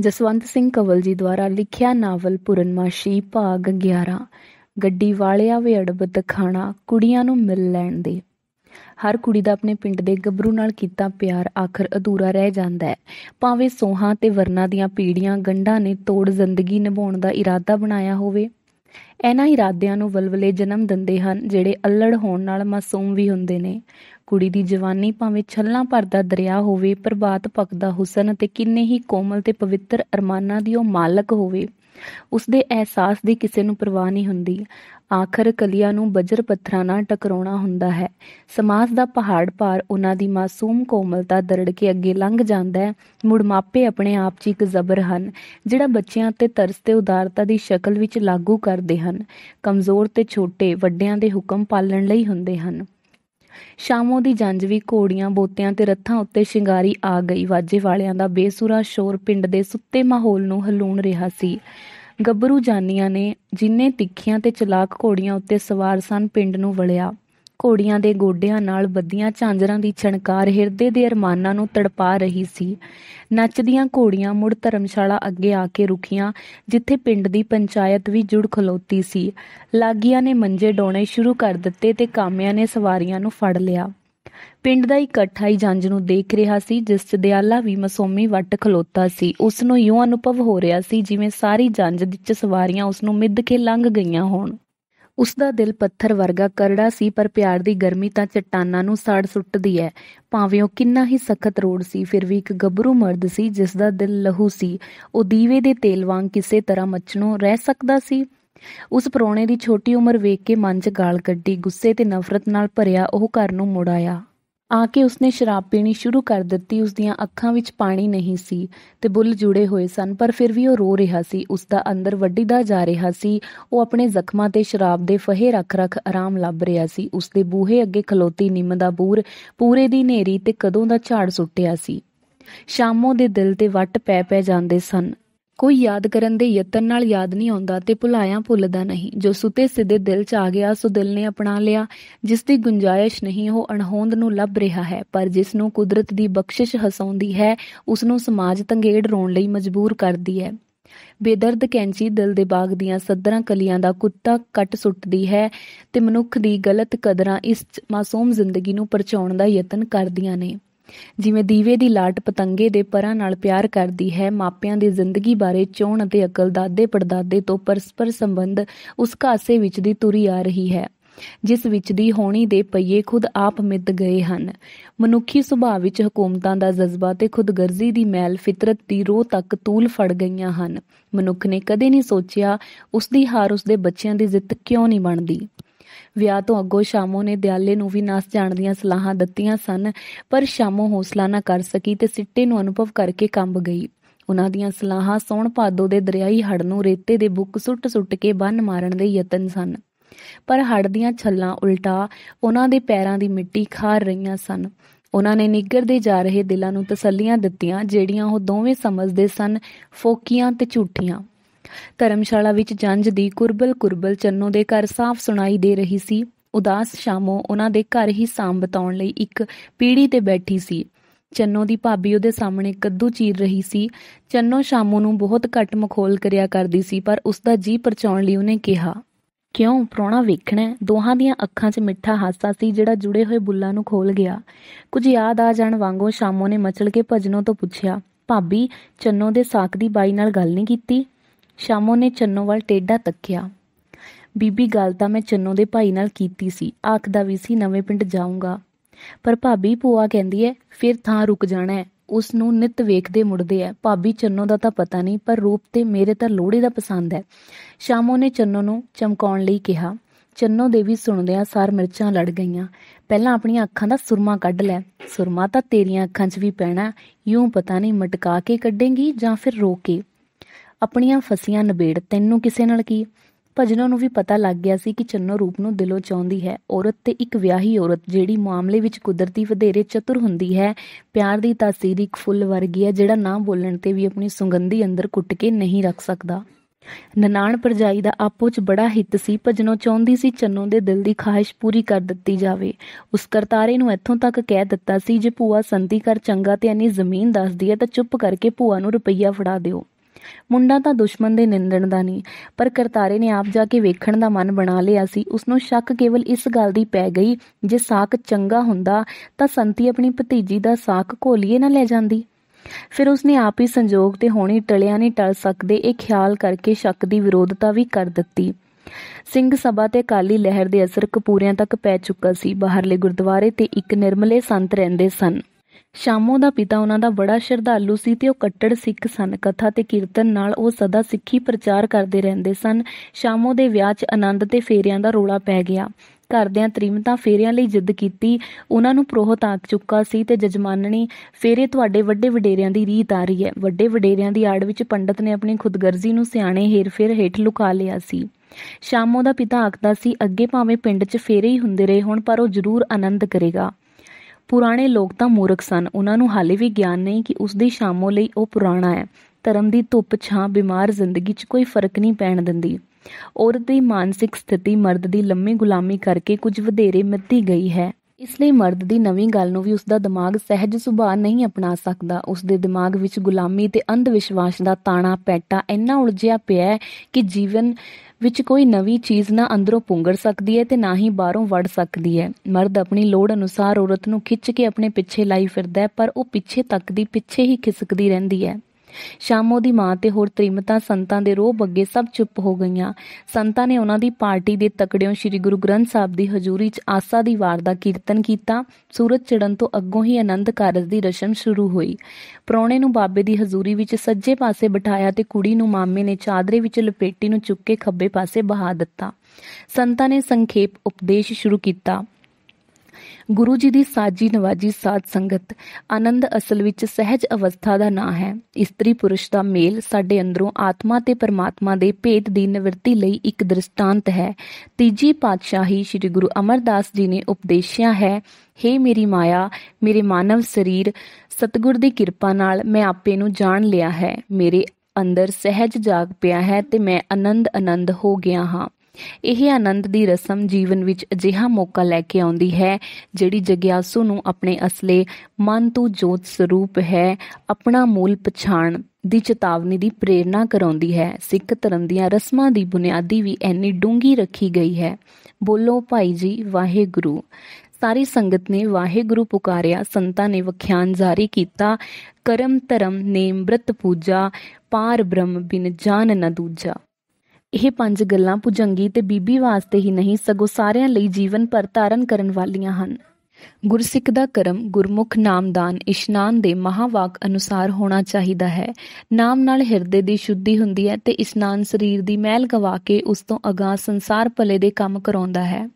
ਜਸਵੰਤ ਸਿੰਘ ਕਵਲ ਜੀ ਦੁਆਰਾ ਲਿਖਿਆ ਨਾਵਲ ਪੁਰਨਮਾਸ਼ੀ ਭਾਗ 11 ਗੱਡੀ ਵਾਲਿਆ ਵੇ ਅੜਬਤ ਖਾਣਾ ਕੁੜੀਆਂ ਨੂੰ ਮਿਲ ਲੈਣ ਦੇ ਹਰ ਕੁੜੀ ਦਾ ਆਪਣੇ ਪਿੰਡ ਦੇ ਗੱਭਰੂ ਨਾਲ ਕੀਤਾ ਪਿਆਰ ਆਖਰ ਅਧੂਰਾ ਰਹਿ ਜਾਂਦਾ ਹੈ ਭਾਵੇਂ ਸੋਹਾਂ ਤੇ ਵਰਨਾ ਦੀਆਂ ਪੀੜੀਆਂ ਗੰਡਾਂ ਨੇ ਤੋੜ ਜ਼ਿੰਦਗੀ ਨਿਭਾਉਣ ਦਾ ਇਰਾਦਾ ਬਣਾਇਆ ਹੋਵੇ ਇਹਨਾਂ ਇਰਾਦਿਆਂ ਨੂੰ ਵਲਵਲੇ ਜਨਮ ਦਿੰਦੇ ਹਨ ਜਿਹੜੇ ਅਲੜ ਹੋਣ ਨਾਲ ਮਾਸੂਮ ਵੀ ਹੁੰਦੇ ਨੇ ਕੁੜੀ ਦੀ ਜਵਾਨੀ ਭਾਵੇਂ ਛੱਲਾਂ ਭਰਦਾ ਦਰਿਆ ਹੋਵੇ ਪ੍ਰਭਾਤ ਪੱਕਦਾ ਹੁਸਨ ਤੇ ਕਿੰਨੇ ਹੀ ਕੋਮਲ ਤੇ ਪਵਿੱਤਰ ਅਰਮਾਨਾਂ ਦੀ ਉਹ ਮਾਲਕ ਹੋਵੇ ਉਸ ਦੇ ਅਹਿਸਾਸ ਦੀ ਕਿਸੇ ਨੂੰ ਪਰਵਾਹ ਨਹੀਂ ਹੁੰਦੀ ਆਖਰ ਕਲੀਆਂ ਨੂੰ ਬਜਰ ਪੱਥਰਾਂ ਨਾਲ ਟਕਰਾਉਣਾ ਹੁੰਦਾ ਹੈ ਸਮਾਜ ਦਾ ਪਹਾੜ ਪਾਰ ਉਹਨਾਂ ਦੀ ਮਾਸੂਮ ਕੋਮਲਤਾ ਦਰੜ ਕੇ ਅੱਗੇ ਲੰਘ ਜਾਂਦਾ ਹੈ ਮੁੜ ਮਾਪੇ ਆਪਣੇ ਆਪ 'ਚ ਇੱਕ ਜ਼ਬਰ ਹਨ ਜਿਹੜਾ ਬੱਚਿਆਂ ਤੇ ਤਰਸ ਤੇ ਉਦਾਰਤਾ ਦੀ ਸ਼ਕਲ ਵਿੱਚ ਲਾਗੂ ਕਰਦੇ ਹਨ ਕਮਜ਼ੋਰ ਤੇ ਛੋਟੇ ਵੱਡਿਆਂ ਦੇ ਹੁਕਮ ਪਾਲਣ ਲਈ ਹੁੰਦੇ ਹਨ ਸ਼ਾਮੋਂ ਦੀ ਜੰਜ ਵੀ ਕੋੜੀਆਂ ਬੋਤਿਆਂ ਤੇ ਰੱਥਾਂ ਉੱਤੇ ਸ਼ਿੰਗਾਰੀ ਆ ਗਈ ਵਾਜੇ ਵਾਲਿਆਂ ਦਾ ਬੇਸੁਰਾ ਸ਼ੋਰ ਪਿੰਡ ਦੇ ਸੁੱਤੇ ਮਾਹੌਲ ਨੂੰ ਹਲੂਣ ਰਿਹਾ ਸੀ ਗੱਭਰੂ ਜਾਨੀਆਂ ਨੇ ਜਿੰਨੇ ਤਿੱਖੀਆਂ ਤੇ ਚਲਾਕ ਘੋੜੀਆਂ ਉੱਤੇ ਸਵਾਰ ਸਨ ਪਿੰਡ ਨੂੰ ਵਲਿਆ ਘੋੜੀਆਂ ਦੇ ਗੋਡਿਆਂ ਨਾਲ ਵੱਧੀਆਂ ਝਾਂਜਰਾਂ ਦੀ ਛਣਕਾਰ ਹਿਰਦੇ ਦੇ ਅਰਮਾਨਾਂ ਨੂੰ ਤੜਪਾ ਰਹੀ ਸੀ ਨੱਚਦੀਆਂ ਘੋੜੀਆਂ ਮੁੜ ਧਰਮਸ਼ਾਲਾ ਅੱਗੇ ਆ ਕੇ ਰੁਕੀਆਂ ਜਿੱਥੇ ਪਿੰਡ ਦੀ ਪੰਚਾਇਤ ਵੀ ਜੁੜ ਖਲੋਤੀ ਸੀ ਲਾਗੀਆਂ ਨੇ ਮੰਜੇ ਡੋਣੇ ਸ਼ੁਰੂ ਕਰ ਦਿੱਤੇ ਤੇ ਕਾਮਿਆਂ ਨੇ ਸਵਾਰੀਆਂ ਨੂੰ ਫੜ ਲਿਆ ਪਿੰਡ ਦਾ ਇਕੱਠਾ ਹੀ ਜੰਜ ਨੂੰ ਦੇਖ ਰਿਹਾ ਸੀ ਜਿਸ 'ਚ ਦਿਆਲਾ ਵੀ ਮਸੋਮੀ ਵੱਟ ਖਲੋਤਾ ਸੀ ਉਸ ਨੂੰ ਯੂੰ ਅਨੁਭਵ ਹੋ ਰਿਹਾ ਸੀ ਜਿਵੇਂ ਸਾਰੀ ਜੰਜ ਵਿੱਚ ਸਵਾਰੀਆਂ ਉਸ ਨੂੰ ਮਿੱਧ ਕੇ ਲੰਘ ਗਈਆਂ ਹੋਣ ਉਸ ਦਾ ਦਿਲ ਪੱਥਰ ਵਰਗਾ ਕਰੜਾ ਸੀ ਪਰ ਪਿਆਰ ਦੀ ਗਰਮੀ ਤਾਂ ਚਟਾਨਾਂ ਨੂੰ ਸਾੜ ਸੁੱਟਦੀ ਹੈ ਭਾਵੇਂ ਉਹ ਕਿੰਨਾ ਹੀ ਸਖਤ ਰੋੜ ਸੀ ਫਿਰ ਵੀ ਇੱਕ ਗੱਭਰੂ ਮਰਦ ਸੀ ਜਿਸ ਦਾ ਦਿਲ ਲਹੂ ਸੀ ਉਹ ਦੀਵੇ ਦੇ ਤੇਲ ਵਾਂਗ ਕਿਸੇ ਤਰ੍ਹਾਂ ਮੱਚਣੋਂ ਰਹਿ ਸਕਦਾ ਸੀ ਉਸ ਪਰੋਣੇ ਦੀ ਛੋਟੀ ਉਮਰ ਵੇਖ ਕੇ ਮਨ 'ਚ ਗਾਲ ਕੱਢੀ ਗੁੱਸੇ ਤੇ ਨਫ਼ਰਤ ਨਾਲ ਭਰਿਆ ਉਹ ਘਰ ਨੂੰ ਮੁੜ ਆਇਆ ਆ ਕੇ ਉਸਨੇ ਸ਼ਰਾਬ ਪੀਣੀ ਸ਼ੁਰੂ ਕਰ ਦਿੱਤੀ ਉਸ ਦੀਆਂ ਅੱਖਾਂ ਵਿੱਚ ਪਾਣੀ ਨਹੀਂ ਸੀ ਤੇ ਬੁੱਲ ਜੁੜੇ ਹੋਏ ਸਨ ਪਰ ਫਿਰ ਵੀ ਉਹ ਰੋ ਰਿਹਾ ਸੀ ਉਸ ਦਾ ਅੰਦਰ ਵੱਡੀਦਾ ਜਾ ਰਿਹਾ ਸੀ ਉਹ ਆਪਣੇ ਜ਼ਖਮਾਂ ਤੇ ਸ਼ਰਾਬ ਦੇ ਫਹੇ ਰੱਖ-ਰੱਖ ਆਰਾਮ ਲੱਭ ਰਿਹਾ ਸੀ ਉਸ ਦੇ ਬੂਹੇ ਅੱਗੇ ਖਲੋਤੀ ਨਿੰਮ ਦਾ ਬੂਰ ਪੂਰੇ ਦੀ ਨੇਰੀ ਤੇ ਕਦੋਂ ਦਾ ਝਾੜ ਸੁੱਟਿਆ ਸੀ ਸ਼ਾਮੋਂ ਦੇ ਦਿਲ ਤੇ ਵੱਟ ਪੈ ਪੈ ਜਾਂਦੇ ਸਨ ਕੋਈ ਯਾਦ ਕਰਨ ਦੇ ਯਤਨ ਨਾਲ ਯਾਦ ਨਹੀਂ ਆਉਂਦਾ ਤੇ ਭੁਲਾਇਆ ਭੁੱਲਦਾ ਨਹੀਂ ਜੋ ਸੁਤੇ ਸਿੱਧੇ ਦਿਲ 'ਚ ਆ ਗਿਆ ਸੋ ਦਿਲ ਨੇ ਅਪਣਾ ਲਿਆ ਜਿਸ ਦੀ ਗੁੰਜਾਇਸ਼ ਨਹੀਂ ਉਹ ਅਣਹੋਂਦ ਨੂੰ ਲੱਭ ਰਿਹਾ ਹੈ ਪਰ ਜਿਸ ਨੂੰ ਕੁਦਰਤ ਦੀ ਬਖਸ਼ਿਸ਼ ਹਸਾਉਂਦੀ ਹੈ ਉਸ ਨੂੰ ਸਮਾਜ ਤੰਗੇੜ ਰੋਣ ਲਈ ਮਜਬੂਰ ਕਰਦੀ ਹੈ ਬੇਦਰਦ ਕੈਂਚੀ ਦਿਲ ਦੇ ਬਾਗ ਦੀਆਂ ਸੱਦਰਾਂ ਕਲੀਆਂ ਦਾ ਕੁੱਤਾ ਕੱਟ ਸੁੱਟਦੀ ਹੈ ਤੇ ਮਨੁੱਖ ਦੀ ਗਲਤ ਕਦਰਾਂ ਇਸ ਮਾਸੂਮ ਜ਼ਿੰਦਗੀ ਨੂੰ ਪਰਚਾਉਣ ਦਾ ਯਤਨ ਕਰਦੀਆਂ ਨੇ ਜਿਵੇਂ ਦੀਵੇ ਦੀ ਲਾਟ ਪਤੰਗੇ ਦੇ ਪਰਾਂ ਨਾਲ ਪਿਆਰ ਕਰਦੀ ਹੈ ਮਾਪਿਆਂ ਦੀ ਜ਼ਿੰਦਗੀ ਬਾਰੇ ਚੋਣ ਅਤੇ ਅਕਲ ਦਾਦੇ ਪੜਦਾਦੇ ਤੋਂ ਪਰਸਪਰ ਸੰਬੰਧ ਉਸ ਘਾਸੇ ਵਿੱਚ ਦੀ ਤੁਰੀ ਆ ਰਹੀ ਹੈ ਜਿਸ ਵਿੱਚ ਦੀ ਹੋਣੀ ਦੇ ਪਈਏ ਖੁਦ ਆਪ ਮਿੱਤ ਗਏ ਹਨ ਮਨੁੱਖੀ ਸੁਭਾਅ ਵਿੱਚ ਹਕੂਮਤਾਂ ਦਾ ਜਜ਼ਬਾ ਤੇ ਖੁਦਗਰਜ਼ੀ ਦੀ ਮੈਲ ਫਿਤਰਤ ਦੀ ਰੋਹ ਤੱਕ ਤੂਲ ਫੜ ਗਈਆਂ ਹਨ ਮਨੁੱਖ ਨੇ ਕਦੇ ਨਹੀਂ ਸੋਚਿਆ ਉਸ ਦੀ ਹਾਰ ਉਸ ਦੇ ਬੱਚਿਆਂ ਦੀ ਜ਼ਿੱਤ ਕਿਉਂ ਨਹੀਂ ਬਣਦੀ ਵਿਆਹ ਤੋਂ ਅੱਗੋਂ ਸ਼ਾਮੋ ਨੇ ਦਿਆਲੇ ਨੂੰ ਵੀ ਨਾਸ ਜਾਣ ਦੀਆਂ ਸਲਾਹਾਂ ਦਿੱਤੀਆਂ ਸਨ ਪਰ ਸ਼ਾਮੋ ਹੌਸਲਾ ਨਾ ਕਰ ਸਕੀ ਤੇ ਸਿੱਟੇ ਨੂੰ ਅਨੁਭਵ ਕਰਕੇ ਕੰਬ ਗਈ ਉਹਨਾਂ ਦੀਆਂ ਸਲਾਹਾਂ ਸੌਣ ਭਾਦੋ ਦੇ ਦਰਿਆਈ ਹੜ ਨੂੰ ਰੇਤੇ ਦੇ ਬੁੱਕ ਸੁੱਟ-ਸੁੱਟ ਕੇ ਬੰਨ ਮਾਰਨ ਦੇ ਯਤਨ ਸਨ ਪਰ ਹੜ ਦੀਆਂ ਛੱਲਾਂ ਉਲਟਾ ਉਹਨਾਂ ਦੇ ਪੈਰਾਂ ਦੀ ਮਿੱਟੀ ਖਾਰ ਰਹੀਆਂ ਸਨ ਉਹਨਾਂ ਨੇ ਨਿੱਗਰਦੇ ਜਾ ਰਹੇ ਦਿਲਾਂ ਨੂੰ ਤਸੱਲੀਆਂ ਦਿੱਤੀਆਂ ਜਿਹੜੀਆਂ ਉਹ ਦੋਵੇਂ ਸਮਝਦੇ ਸਨ ਫੋਕੀਆਂ ਤੇ ਝੂਠੀਆਂ ਧਰਮਸ਼ਾਲਾ ਵਿੱਚ ਜੰਜ ਦੀ ਕੁਰਬਲ ਕੁਰਬਲ ਚੰਨੋ ਦੇ ਘਰ ਸਾਫ਼ ਸੁਣਾਈ ਦੇ ਰਹੀ ਸੀ ਉਦਾਸ ਸ਼ਾਮੋ ਉਹਨਾਂ ਦੇ ਘਰ ਹੀ ਸਾਮ ਬਤਾਉਣ ਲਈ ਇੱਕ ਪੀੜੀ ਤੇ ਬੈਠੀ ਸੀ ਚੰਨੋ ਦੀ ਭਾਬੀ ਉਹਦੇ ਸਾਹਮਣੇ ਕੱਦੂ ਚੀਰ ਰਹੀ ਸੀ ਚੰਨੋ ਸ਼ਾਮੋ ਨੂੰ ਬਹੁਤ ਘੱਟ ਮਖੋਲ ਕਰਿਆ ਕਰਦੀ ਸੀ ਪਰ ਉਸ ਦਾ ਜੀ ਪਰਚਾਉਣ ਲਈ ਉਹਨੇ ਕਿਹਾ ਕਿਉਂ ਪ੍ਰੋਣਾ ਵੇਖਣਾ ਦੋਹਾਂ ਦੀਆਂ ਅੱਖਾਂ 'ਚ ਮਿੱਠਾ ਹਾਸਾ ਸੀ ਜਿਹੜਾ ਜੁੜੇ ਹੋਏ ਬੁੱਲਾਂ ਨੂੰ ਖੋਲ ਗਿਆ ਕੁਝ ਯਾਦ ਆ ਜਾਣ ਵਾਂਗੋ ਸ਼ਾਮੋ ਨੇ ਮਚਲ ਕੇ ਭਜਨੋਂ ਤੋਂ ਪੁੱਛਿਆ ਭਾਬੀ ਚੰਨੋ ਦੇ ਸਾਖ ਦੀ ਬਾਈ ਨਾਲ ਗੱਲ ਨਹੀਂ ਕੀਤੀ ਸ਼ਾਮੋ ਨੇ ਚੰਨੋ ਵੱਲ ਟੇਡਾ ਤੱਕਿਆ ਬੀਬੀ ਗੱਲ ਤਾਂ ਮੈਂ ਚੰਨੋ ਦੇ ਭਾਈ ਨਾਲ ਕੀਤੀ ਸੀ ਆਖਦਾ ਵੀ ਸੀ ਨਵੇਂ ਪਿੰਡ ਜਾਊਂਗਾ ਪਰ ਭਾਬੀ ਪੂਆ ਕਹਿੰਦੀ ਐ ਫਿਰ ਥਾਂ ਰੁਕ ਜਾਣਾ ਐ ਉਸ ਨੂੰ ਨਿਤ ਵੇਖਦੇ ਮੁੜਦੇ ਐ ਭਾਬੀ ਚੰਨੋ ਦਾ ਤਾਂ ਪਤਾ ਨਹੀਂ ਪਰ ਰੂਪ ਤੇ ਮੇਰੇ ਤਾਂ ਲੋੜੇ ਦਾ ਪਸੰਦ ਐ ਸ਼ਾਮੋ ਨੇ ਚੰਨੋ ਨੂੰ ਚਮਕਾਉਣ ਲਈ ਕਿਹਾ ਚੰਨੋ ਦੇਵੀ ਸੁਣਦਿਆਂ ਸਾਰ ਮਿਰਚਾਂ ਲੜ ਗਈਆਂ ਪਹਿਲਾਂ ਆਪਣੀਆਂ ਅੱਖਾਂ ਦਾ ਸੁਰਮਾ ਕੱਢ ਲੈ ਸੁਰਮਾ ਤਾਂ ਤੇਰੀਆਂ ਅੱਖਾਂ 'ਚ ਵੀ ਪੈਣਾ ਯੂੰ ਪਤਾ ਨਹੀਂ ਮਟਕਾ ਕੇ ਕੱਢੇਂਗੀ ਜਾਂ ਫਿਰ ਰੋ ਕੇ ਆਪਣੀਆਂ ਫਸੀਆਂ ਨਿਬੇੜ ਤੈਨੂੰ ਕਿਸੇ ਨਾਲ ਕੀ ਭਜਨਾਂ ਨੂੰ ਵੀ ਪਤਾ ਲੱਗ ਗਿਆ ਸੀ ਕਿ ਚੰਨੋ ਰੂਪ ਨੂੰ ਦਿਲੋਂ ਚਾਹੁੰਦੀ ਹੈ ਔਰਤ ਤੇ ਇੱਕ ਵਿਆਹੀ ਔਰਤ ਜਿਹੜੀ ਮਾਮਲੇ ਵਿੱਚ ਕੁਦਰਤੀ ਵਧੇਰੇ ਚਤੁਰ ਹੁੰਦੀ ਹੈ ਪਿਆਰ ਦੀ ਤਾਸੀਰ ਇੱਕ ਫੁੱਲ ਵਰਗੀ ਹੈ ਜਿਹੜਾ ਨਾ ਬੋਲਣ ਤੇ ਵੀ ਆਪਣੀ ਸੁਗੰਧੀ ਅੰਦਰ ਕੁੱਟ ਕੇ ਨਹੀਂ ਰੱਖ ਸਕਦਾ ਨਨਾਣ ਪਰਜਾਈ ਦਾ ਆਪੋ ਚ ਬੜਾ ਹਿੱਤ ਸੀ ਭਜਨੋ ਚਾਹੁੰਦੀ ਸੀ ਚੰਨੋ ਦੇ ਦਿਲ ਦੀ ਖਾਹਿਸ਼ ਪੂਰੀ ਕਰ ਦਿੱਤੀ ਜਾਵੇ ਉਸ ਕਰਤਾਰੇ ਨੂੰ ਇੱਥੋਂ ਤੱਕ ਕਹਿ ਦਿੱਤਾ ਸੀ ਜੇ ਭੂਆ ਸੰਤੀ ਕਰ ਚੰਗਾ ਤੇ ਐਨੀ ਜ਼ਮੀਨ ਦੱਸਦੀ ਹੈ ਤਾਂ ਚੁੱਪ ਕਰਕੇ ਭੂਆ ਨੂੰ ਰੁਪਈਆ ਫੜਾ ਦਿਓ ਮੁੰਡਾ ਤਾਂ ਦੁਸ਼ਮਣ ਦੇ ਨਿੰਦਣ ਦਾ ਨਹੀਂ ਪਰ ਕਰਤਾਰੇ ਨੇ ਆਪ ਜਾ ਕੇ ਵੇਖਣ ਦਾ ਮਨ ਬਣਾ ਲਿਆ ਸੀ ਉਸ ਨੂੰ ਸ਼ੱਕ ਕੇਵਲ ਇਸ ਗੱਲ ਦੀ ਪੈ ਗਈ ਜੇ ਸਾਕ ਚੰਗਾ ਹੁੰਦਾ ਤਾਂ ਸੰਤੀ ਆਪਣੀ ਭਤੀਜੀ ਦਾ ਸਾਕ ਘੋਲੀਏ ਨਾ ਲੈ ਜਾਂਦੀ ਫਿਰ ਉਸਨੇ ਆਪ ਹੀ ਸੰਜੋਗ ਤੇ ਹੋਣੀ ਟਲਿਆ ਨਹੀਂ ਟਲ ਸਕਦੇ ਇਹ ਖਿਆਲ ਕਰਕੇ ਸ਼ੱਕ ਦੀ ਵਿਰੋਧਤਾ ਵੀ ਕਰ ਦਿੱਤੀ ਸਿੰਘ ਸਭਾ ਤੇ ਕਾਲੀ ਲਹਿਰ ਦੇ ਅਸਰ ਕਪੂਰਿਆਂ ਤੱਕ ਪੈ ਚੁੱਕਾ ਸੀ ਬਾਹਰਲੇ ਗੁਰਦੁਆਰੇ ਤੇ ਇੱਕ ਨਿਰਮਲੇ ਸੰਤ ਰਹਿੰਦੇ ਸਨ ਸ਼ਾਮੋ ਦਾ ਪਿਤਾ ਉਹਨਾਂ ਦਾ ਬੜਾ ਸ਼ਰਧਾਲੂ ਸੀ ਤੇ ਉਹ ਕੱਟੜ ਸਿੱਖ ਸਨ ਕਥਾ ਤੇ ਕੀਰਤਨ ਨਾਲ ਉਹ ਸਦਾ ਸਿੱਖੀ ਪ੍ਰਚਾਰ ਕਰਦੇ ਰਹਿੰਦੇ ਸਨ ਸ਼ਾਮੋ ਦੇ ਵਿਆਹ 'ਚ ਆਨੰਦ ਤੇ ਫੇਰਿਆਂ ਦਾ ਰੋਲਾ ਪੈ ਗਿਆ ਘਰਦਿਆਂ ਤ੍ਰਿਮਤਾ ਫੇਰਿਆਂ ਲਈ ਜਿੱਦ ਕੀਤੀ ਉਹਨਾਂ ਨੂੰ ਪ੍ਰੋਹਤ ਆਕ ਚੁੱਕਾ ਸੀ ਤੇ ਜਜਮਾਨਣੀ ਫੇਰੇ ਤੁਹਾਡੇ ਵੱਡੇ ਵਡੇਰਿਆਂ ਦੀ ਰੀਤ ਆ ਰਹੀ ਹੈ ਵੱਡੇ ਵਡੇਰਿਆਂ ਦੀ ਆੜ ਵਿੱਚ ਪੰਡਤ ਨੇ ਆਪਣੀ ਖੁਦਗਰਜ਼ੀ ਨੂੰ ਸਿਆਣੇ ਹੇਰ ਫੇਰ ਹੇਠ ਲੁਕਾ ਲਿਆ ਸੀ ਸ਼ਾਮੋ ਦਾ ਪਿਤਾ ਆਖਦਾ ਸੀ ਅੱਗੇ ਭਾਵੇਂ ਪਿੰਡ 'ਚ ਫੇਰੇ ਹੀ ਹੁੰਦੇ ਰਹੇ ਹੁਣ ਪਰ ਉਹ ਜ਼ਰੂਰ ਆਨੰਦ ਕਰੇਗਾ ਪੁਰਾਣੇ ਲੋਕ ਤਾਂ ਮੂਰਖ ਸਨ ਉਹਨਾਂ ਨੂੰ ਹਾਲੇ ਵੀ ਗਿਆਨ ਨਹੀਂ ਕਿ ਉਸ ਦੀ ਸ਼ਾਮੋ ਲਈ ਉਹ ਪੁਰਾਣਾ ਹੈ ਧਰਮ ਦੀ ਧੁੱਪ ਛਾਂ ਬਿਮਾਰ ਜ਼ਿੰਦਗੀ 'ਚ ਕੋਈ ਫਰਕ ਨਹੀਂ ਪੈਣ ਦਿੰਦੀ ਔਰਤ ਦੀ ਮਾਨਸਿਕ ਸਥਿਤੀ ਮਰਦ ਦੀ ਲੰਮੀ ਗੁਲਾਮੀ ਕਰਕੇ ਕੁਝ ਵਧੇਰੇ ਮਿੱਤੀ ਗਈ ਹੈ ਇਸ ਲਈ ਮਰਦ ਦੀ ਨਵੀਂ ਗੱਲ ਨੂੰ ਵੀ ਉਸ ਦਾ ਦਿਮਾਗ ਸਹਿਜ ਸੁਭਾਅ ਨਹੀਂ ਅਪਣਾ ਸਕਦਾ ਉਸ ਦੇ ਦਿਮਾਗ ਵਿੱਚ ਗੁਲਾਮੀ ਤੇ ਅੰਧ ਵਿਸ਼ਵਾਸ ਦਾ ਤਾਣਾ ਪੈਟਾ ਇੰਨਾ ਉਲਝਿਆ ਪਿਆ ਹੈ ਕਿ ਜੀਵਨ ਵਿੱਚ ਕੋਈ ਨਵੀਂ ਚੀਜ਼ ਨਾ ਅੰਦਰੋਂ ਪੁੰਗੜ ਸਕਦੀ ਹੈ ਤੇ ਨਾ ਹੀ ਬਾਹਰੋਂ ਵੜ ਸਕਦੀ ਹੈ ਮਰਦ ਆਪਣੀ ਲੋੜ ਅਨੁਸਾਰ ਔਰਤ ਨੂੰ ਖਿੱਚ ਕੇ ਆਪਣੇ ਪਿੱਛੇ ਲਾਈ ਫਿਰਦਾ ਹੈ ਪਰ ਉਹ ਪਿੱਛੇ ਤੱਕ ਦੀ ਪਿੱਛੇ ਹੀ ਖਿਸਕਦੀ ਰਹਿੰਦੀ ਹੈ ਸ਼ਾਮੋ ਦੀ ਮਾਂ ਤੇ ਹੋਰ ਤ੍ਰਿਮਤਾ ਸੰਤਾਂ ਦੇ ਰੋਹ ਬੱਗੇ ਸਭ ਚੁੱਪ ਹੋ ਗਈਆਂ ਸੰਤਾਂ ਨੇ ਉਹਨਾਂ ਦੀ ਪਾਰਟੀ ਦੇ ਤਕੜਿਓਂ ਸ੍ਰੀ ਗੁਰੂ ਗ੍ਰੰਥ ਸਾਹਿਬ ਦੀ ਹਜ਼ੂਰੀ 'ਚ ਆਸਾ ਦੀ ਵਾਰ ਦਾ ਕੀਰਤਨ ਕੀਤਾ ਸੂਰਜ ਚੜਨ ਤੋਂ ਅੱਗੋਂ ਹੀ ਆਨੰਦ ਕਾਰਜ ਦੀ ਰਸਮ ਸ਼ੁਰੂ ਹੋਈ ਪ੍ਰੋਣੇ ਨੂੰ ਬਾਬੇ ਦੀ ਹਜ਼ੂਰੀ ਵਿੱਚ ਸੱਜੇ ਪਾਸੇ ਬਿਠਾਇਆ ਤੇ ਕੁੜੀ ਨੂੰ ਮਾਮੇ ਨੇ ਚਾਦਰੇ ਵਿੱਚ ਲਪੇਟੀ ਨੂੰ ਚੁੱਕ ਕੇ ਖੱਬੇ ਪਾਸੇ ਬਹਾ ਦਿੱਤਾ ਸੰਤਾਂ ਨੇ ਸੰਖੇਪ ਉਪਦੇਸ਼ ਸ਼ੁਰੂ ਕੀਤਾ ਗੁਰੂ ਜੀ ਦੀ ਸਾਜੀ ਨਵਾਜੀ ਸਾਧ ਸੰਗਤ ਆਨੰਦ ਅਸਲ ਵਿੱਚ ਸਹਿਜ ਅਵਸਥਾ ਦਾ ਨਾਂ ਹੈ ਇਸਤਰੀ ਪੁਰਸ਼ ਦਾ ਮੇਲ ਸਾਡੇ ਅੰਦਰੋਂ ਆਤਮਾ ਤੇ ਪਰਮਾਤਮਾ ਦੇ ਭੇਦ ਦੀ ਨਿਵਰਤੀ ਲਈ ਇੱਕ ਦ੍ਰਿਸ਼ਟਾਂਤ ਹੈ ਤੀਜੀ ਪਾਤਸ਼ਾਹੀ ਸ੍ਰੀ ਗੁਰੂ ਅਮਰਦਾਸ ਜੀ ਨੇ ਉਪਦੇਸ਼ਿਆ ਹੈ ਹੇ ਮੇਰੀ ਮਾਇਆ ਮੇਰੇ ਮਾਨਵ ਸਰੀਰ ਸਤਗੁਰ ਦੀ ਕਿਰਪਾ ਨਾਲ ਮੈਂ ਆਪੇ ਨੂੰ ਜਾਣ ਲਿਆ ਹੈ ਮੇਰੇ ਅੰਦਰ ਸਹਿਜ ਜਾਗ ਪਿਆ ਹੈ ਤੇ ਮੈਂ ਆਨੰਦ ਆਨੰਦ ਹੋ ਗਿਆ ਹਾਂ ਇਹ ਆਨੰਦ ਦੀ ਰਸਮ ਜੀਵਨ ਵਿੱਚ ਅਜਿਹਾ ਮੌਕਾ ਲੈ ਕੇ ਆਉਂਦੀ ਹੈ ਜਿਹੜੀ ਜਗਿਆਸੂ ਨੂੰ ਆਪਣੇ ਅਸਲੇ ਮਨ ਤੋਂ ਜੋਤ ਸਰੂਪ ਹੈ ਆਪਣਾ ਮੂਲ ਪਛਾਣ ਦੀ ਚੇਤਾਵਨੀ ਦੀ ਪ੍ਰੇਰਣਾ ਕਰਾਉਂਦੀ ਹੈ ਸਿੱਖ ਧਰਮ ਦੀਆਂ ਰਸਮਾਂ ਦੀ ਬੁਨਿਆਦੀ ਵੀ ਐਨੀ ਡੂੰਗੀ ਰੱਖੀ ਗਈ ਹੈ ਬੋਲੋ ਭਾਈ ਜੀ ਵਾਹਿਗੁਰੂ ਸਾਰੀ ਸੰਗਤ ਨੇ ਵਾਹਿਗੁਰੂ ਪੁਕਾਰਿਆ ਸੰਤਾਂ ਨੇ ਵਖਿਆਨ ਜਾਰੀ ਕੀਤਾ ਕਰਮ ਧਰਮ ਨੇਮ ਬ੍ਰਤ ਪੂਜਾ ਪਾਰ ਬ੍ਰਹਮ ਬਿਨ ਜਾਨ ਨ ਦੂਜਾ ਇਹ ਪੰਜ ਗੱਲਾਂ ਪੁਜੰਗੀ ਤੇ ਬੀਬੀ ਵਾਸਤੇ ਹੀ ਨਹੀਂ ਸਗੋਂ ਸਾਰਿਆਂ ਲਈ ਜੀਵਨ ਪਰ ਧਾਰਨ ਕਰਨ ਵਾਲੀਆਂ ਹਨ ਗੁਰਸਿੱਖ ਦਾ ਕਰਮ ਗੁਰਮੁਖ ਨਾਮਦਾਨ ਇਸ਼ਨਾਨ ਦੇ ਮਹਾਵਾਕ ਅਨੁਸਾਰ ਹੋਣਾ ਚਾਹੀਦਾ ਹੈ ਨਾਮ ਨਾਲ ਹਿਰਦੇ ਦੀ ਸ਼ੁੱਧੀ ਹੁੰਦੀ ਹੈ ਤੇ ਇਸ਼ਨਾਨ ਸਰੀਰ ਦੀ ਮੈਲ ਗਵਾ ਕੇ ਉਸ ਤੋਂ ਅਗਾਹ ਸੰਸਾਰ ਭਲੇ ਦੇ ਕੰਮ ਕਰਾਉਂਦਾ ਹੈ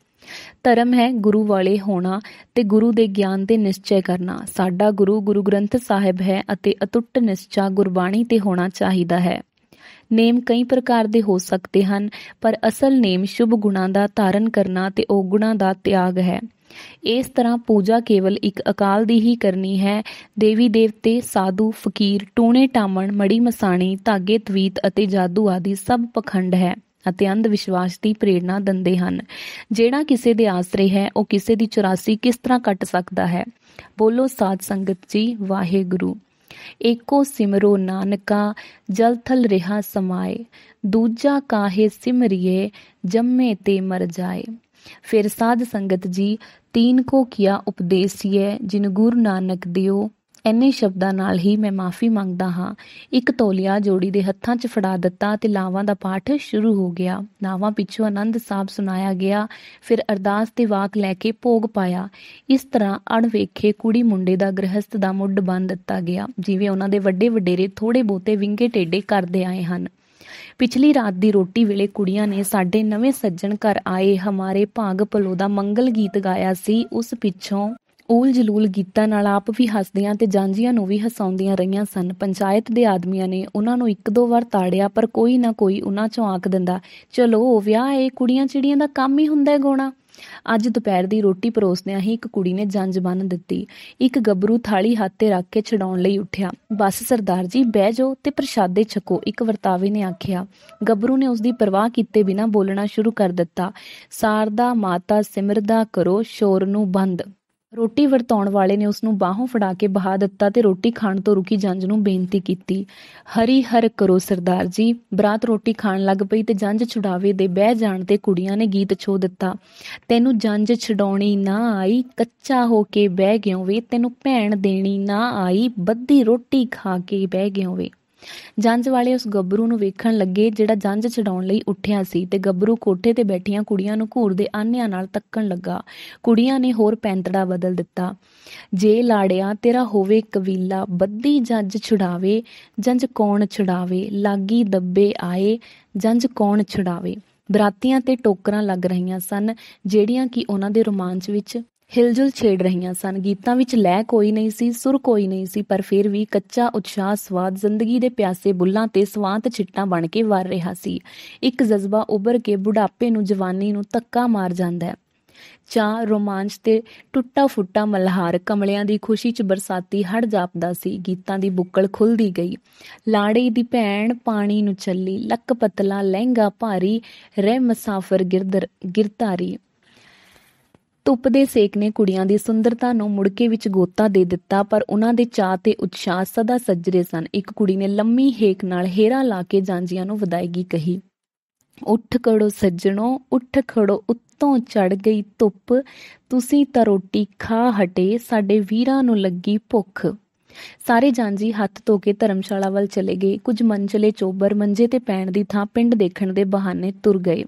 ਧਰਮ ਹੈ ਗੁਰੂ ਵਾਲੇ ਹੋਣਾ ਤੇ ਗੁਰੂ ਦੇ ਗਿਆਨ ਦੇ ਨਿਸ਼ਚੈ ਕਰਨਾ ਸਾਡਾ ਗੁਰੂ ਗੁਰੂ ਗ੍ਰੰਥ ਸਾਹਿਬ ਹੈ ਅਤੇ ਅਟੁੱਟ ਨਿਸ਼ਚਾ ਗੁਰਬਾਣੀ ਤੇ ਹੋਣਾ ਚਾਹੀਦਾ ਹੈ ਨੇਮ ਕਈ ਪ੍ਰਕਾਰ ਦੇ ਹੋ ਸਕਦੇ ਹਨ ਪਰ ਅਸਲ ਨੇਮ ਸ਼ੁਭ ਗੁਣਾਂ ਦਾ ਧਾਰਨ ਕਰਨਾ ਤੇ ਉਹ ਗੁਣਾਂ ਦਾ ਤਿਆਗ ਹੈ ਇਸ ਤਰ੍ਹਾਂ ਪੂਜਾ ਕੇਵਲ ਇੱਕ ਅਕਾਲ ਦੀ ਹੀ ਕਰਨੀ ਹੈ ਦੇਵੀ ਦੇਵਤੇ ਸਾਧੂ ਫਕੀਰ ਟੂਣੇ ਟਾਮਣ ਮੜੀ ਮਸਾਣੀ ਧਾਗੇ ਤਵੀਤ ਅਤੇ ਜਾਦੂ ਆਦਿ ਸਭ ਪਖੰਡ ਹੈ ਅਤੇ ਅੰਧ ਵਿਸ਼ਵਾਸ ਦੀ ਪ੍ਰੇਰਣਾ ਦਿੰਦੇ ਹਨ ਜਿਹੜਾ ਕਿਸੇ ਦੇ ਆਸਰੇ ਹੈ ਉਹ ਕਿਸੇ ਦੀ 84 ਕਿਸ ਤਰ੍ਹਾਂ ਕੱਟ ਸਕਦਾ ਹੈ ਬੋਲੋ ਸਾਧ ਸੰਗਤ ਜੀ ਵਾਹਿਗੁਰੂ ਏਕੋ ਸਿਮਰੋ ਨਾਨਕਾ ਜਲ ਥਲ ਰਿਹਾ ਸਮਾਏ ਦੂਜਾ ਕਾਹੇ ਸਿਮਰੀਏ ਜੰਮੇ ਤੇ ਮਰ ਜਾਏ ਫਿਰ ਸਾਧ ਸੰਗਤ ਜੀ ਤੀਨ ਕੋ ਕੀਆ ਉਪਦੇਸੀਏ ਜਿਨ ਗੁਰ ਨਾਨਕ ਦਿਓ ਇੰਨੇ ਸ਼ਬਦਾਂ ਨਾਲ ਹੀ ਮੈਂ ਮਾਫੀ ਮੰਗਦਾ ਹਾਂ ਇੱਕ ਤੌਲੀਆ ਜੋੜੀ ਦੇ ਹੱਥਾਂ 'ਚ ਫੜਾ ਦਿੱਤਾ ਤੇ ਲਾਵਾਂ ਦਾ ਪਾਠ ਸ਼ੁਰੂ ਹੋ ਗਿਆ ਨਾਵਾਂ ਪਿੱਛੋਂ ਆਨੰਦ ਸਾਹਿਬ ਸੁਣਾਇਆ ਗਿਆ ਫਿਰ ਅਰਦਾਸ ਤੇ ਵਾਕ ਲੈ ਕੇ ਭੋਗ ਪਾਇਆ ਇਸ ਤਰ੍ਹਾਂ ਅਣਵੇਖੇ ਕੁੜੀ ਮੁੰਡੇ ਦਾ ਗ੍ਰਹਿਸਤ ਦਾ ਮੁੱਢ ਬੰਨ ਦਿੱਤਾ ਗਿਆ ਜਿਵੇਂ ਉਹਨਾਂ ਦੇ ਵੱਡੇ ਵਡੇਰੇ ਥੋੜੇ ਬੋਤੇ ਵਿੰਗੇ ਟੇਡੇ ਕਰਦੇ ਆਏ ਹਨ ਪਿਛਲੀ ਰਾਤ ਦੀ ਰੋਟੀ ਵੇਲੇ ਕੁੜੀਆਂ ਨੇ ਸਾਡੇ ਨਵੇਂ ਸੱਜਣ ਘਰ ਆਏ ਹਮਾਰੇ ਭਾਗ ਭਲੋ ਦਾ ਮੰਗਲ ਗੀਤ ਗਾਇਆ ਸੀ ਉਸ ਪਿੱਛੋਂ ਊਲ ਜਲੂਲ ਗੀਤਾਂ ਨਾਲ ਆਪ ਵੀ ਹੱਸਦਿਆਂ ਤੇ ਜਾਂਜੀਆਂ ਨੂੰ ਵੀ ਹਸਾਉਂਦੀਆਂ ਰਹੀਆਂ ਸਨ ਪੰਚਾਇਤ ਦੇ ਆਦਮੀਆਂ ਨੇ ਉਹਨਾਂ ਨੂੰ ਇੱਕ ਦੋ ਵਾਰ ਤਾੜਿਆ ਪਰ ਕੋਈ ਨਾ ਕੋਈ ਉਹਨਾਂ ਚੋਂ ਆਖ ਦਿੰਦਾ ਚਲੋ ਵਿਆਹ ਏ ਕੁੜੀਆਂ ਚਿੜੀਆਂ ਦਾ ਕੰਮ ਹੀ ਹੁੰਦਾ ਹੈ ਗੋਣਾ ਅੱਜ ਦੁਪਹਿਰ ਦੀ ਰੋਟੀ ਪਰੋਸਦਿਆਂ ਹੀ ਇੱਕ ਕੁੜੀ ਨੇ ਜੰਜ ਬੰਨ ਦਿੱਤੀ ਇੱਕ ਗੱਭਰੂ ਥਾਲੀ ਹੱਥ ਤੇ ਰੱਖ ਕੇ ਛਡਾਉਣ ਲਈ ਉੱਠਿਆ ਬਸ ਸਰਦਾਰ ਜੀ ਬਹਿ ਜਾਓ ਤੇ ਪ੍ਰਸ਼ਾਦੇ ਛਕੋ ਇੱਕ ਵਰਤਾਵੇ ਨੇ ਆਖਿਆ ਗੱਭਰੂ ਨੇ ਉਸ ਦੀ ਪਰਵਾਹ ਕੀਤੇ ਬਿਨਾ ਬੋਲਣਾ ਸ਼ੁਰੂ ਕਰ ਦਿੱਤਾ ਸਾਰਦਾ ਮਾਤਾ ਸਿਮਰਦਾ ਕਰੋ ਸ਼ੋਰ ਨੂੰ ਬੰਦ ਰੋਟੀ ਵਰਤਾਉਣ ਵਾਲੇ ਨੇ ਉਸ ਨੂੰ ਬਾਹੋਂ ਫੜਾ ਕੇ ਬਹਾ ਦਿੱਤਾ ਤੇ ਰੋਟੀ ਖਾਣ ਤੋਂ ਰੁਕੀ ਜੰਜ ਨੂੰ ਬੇਨਤੀ ਕੀਤੀ ਹਰੀ ਹਰ ਕਰੋ ਸਰਦਾਰ ਜੀ ਬਰਾਤ ਰੋਟੀ ਖਾਣ ਲੱਗ ਪਈ ਤੇ ਜੰਜ ਛੁਡਾਵੇ ਦੇ ਬਹਿ ਜਾਣ ਤੇ ਕੁੜੀਆਂ ਨੇ ਗੀਤ ਛੋ ਦਿੱਤਾ ਤੈਨੂੰ ਜੰਜ ਛਡਾਉਣੀ ਨਾ ਆਈ ਕੱਚਾ ਹੋ ਕੇ ਬਹਿ ਗਿਓ ਵੇ ਤੈਨੂੰ ਭੈਣ ਦੇਣੀ ਨਾ ਆਈ ਬੱਧੀ ਰੋਟੀ ਖਾ ਕੇ ਬਹਿ ਗਿਓ ਵੇ ਜੰਜ ਵਾਲੇ ਉਸ ਗੱਭਰੂ ਨੂੰ ਵੇਖਣ ਲੱਗੇ ਜਿਹੜਾ ਜੰਜ ਛਡਾਉਣ ਲਈ ਉੱਠਿਆ ਸੀ ਤੇ ਗੱਭਰੂ ਕੋਠੇ ਤੇ ਬੈਠੀਆਂ ਕੁੜੀਆਂ ਨੂੰ ਘੂਰ ਦੇ ਆਨਿਆਂ ਨਾਲ ਤੱਕਣ ਲੱਗਾ ਕੁੜੀਆਂ ਨੇ ਹੋਰ ਪੈਂਤੜਾ ਬਦਲ ਦਿੱਤਾ ਜੇ ਲਾੜਿਆ ਤੇਰਾ ਹੋਵੇ ਕਬੀਲਾ ਬੱਦੀ ਜੰਜ ਛੁਡਾਵੇ ਜੰਜ ਕੌਣ ਛੁਡਾਵੇ ਲਾਗੀ ਦੱਬੇ ਆਏ ਜੰਜ ਕੌਣ ਛੁਡਾਵੇ ਬਰਾਤੀਆਂ ਤੇ ਟੋਕਰਾਂ ਲੱਗ ਰਹੀਆਂ ਸਨ ਜਿਹੜੀਆਂ ਕਿ ਉਹਨਾਂ ਦੇ ਰੋਮਾਂਚ ਵਿੱਚ ਹਿਲਜੁਲ ਛੇੜ ਰਹੀਆਂ ਸਨ ਗੀਤਾਂ ਵਿੱਚ ਲੈ ਕੋਈ ਨਹੀਂ ਸੀ ਸੁਰ ਕੋਈ ਨਹੀਂ ਸੀ ਪਰ ਫਿਰ ਵੀ ਕੱਚਾ ਉਤਸ਼ਾਹ ਸਵਾਦ ਜ਼ਿੰਦਗੀ ਦੇ ਪਿਆਸੇ ਬੁੱਲਾਂ ਤੇ ਸਵਾਂਤ ਛਿੱਟਾਂ ਬਣ ਕੇ ਵਰ ਰਿਹਾ ਸੀ ਇੱਕ ਜਜ਼ਬਾ ਉੱਭਰ ਕੇ ਬੁਢਾਪੇ ਨੂੰ ਜਵਾਨੀ ਨੂੰ ਤੱਕਾ ਮਾਰ ਜਾਂਦਾ ਹੈ ਚਾ ਰੋਮਾਂਚ ਤੇ ਟੁੱਟਾ ਫੁੱਟਾ ਮਲਹਾਰ ਕਮਲਿਆਂ ਦੀ ਖੁਸ਼ੀ ਚ ਬਰਸਾਤੀ ਹੜ ਜਾਪਦਾ ਸੀ ਗੀਤਾਂ ਦੀ ਬੁੱਕਲ ਖੁੱਲਦੀ ਗਈ ਲਾੜੇ ਦੀ ਭੈਣ ਪਾਣੀ ਨੂੰ ਚੱਲੀ ਲੱਕ ਪਤਲਾ ਲਹਿੰਗਾ ਭਾਰੀ ਰਹਿ ਮਸਾਫਰ ਗਿਰਦਰ ਗਿਰਤਾਰੀ ਧੁੱਪ ਦੇ ਸੇਕ ਨੇ ਕੁੜੀਆਂ ਦੀ ਸੁੰਦਰਤਾ ਨੂੰ ਮੁੜਕੇ ਵਿੱਚ ਗੋਤਾ ਦੇ ਦਿੱਤਾ ਪਰ ਉਹਨਾਂ ਦੇ ਚਾਹ ਤੇ ਉਤਸ਼ਾਹ ਸਦਾ ਸੱਜਰੇ ਸਨ ਇੱਕ ਕੁੜੀ ਨੇ ਲੰਮੀ ਹੇਕ ਨਾਲ ਹੇਰਾ ਲਾ ਕੇ ਜਾਂਜੀਆਂ ਨੂੰ ਵਿਦਾਇਗੀ ਕਹੀ ਉੱਠ ਖੜੋ ਸੱਜਣੋ ਉੱਠ ਖੜੋ ਉੱਤੋਂ ਚੜ ਗਈ ਧੁੱਪ ਤੁਸੀਂ ਤਾਂ ਰੋਟੀ ਖਾ ਹਟੇ ਸਾਡੇ ਵੀਰਾਂ ਨੂੰ ਲੱਗੀ ਭੁੱਖ ਸਾਰੇ ਜਾਂਜੀ ਹੱਥ ਧੋ ਕੇ ਧਰਮਸ਼ਾਲਾ ਵੱਲ ਚਲੇ ਗਏ ਕੁਝ ਮੰਚਲੇ ਚੋਬਰ ਮੰਜੇ ਤੇ ਪੈਣ ਦੀ ਥਾਂ ਪਿੰਡ ਦੇਖਣ ਦੇ ਬਹਾਨੇ ਤੁਰ ਗਏ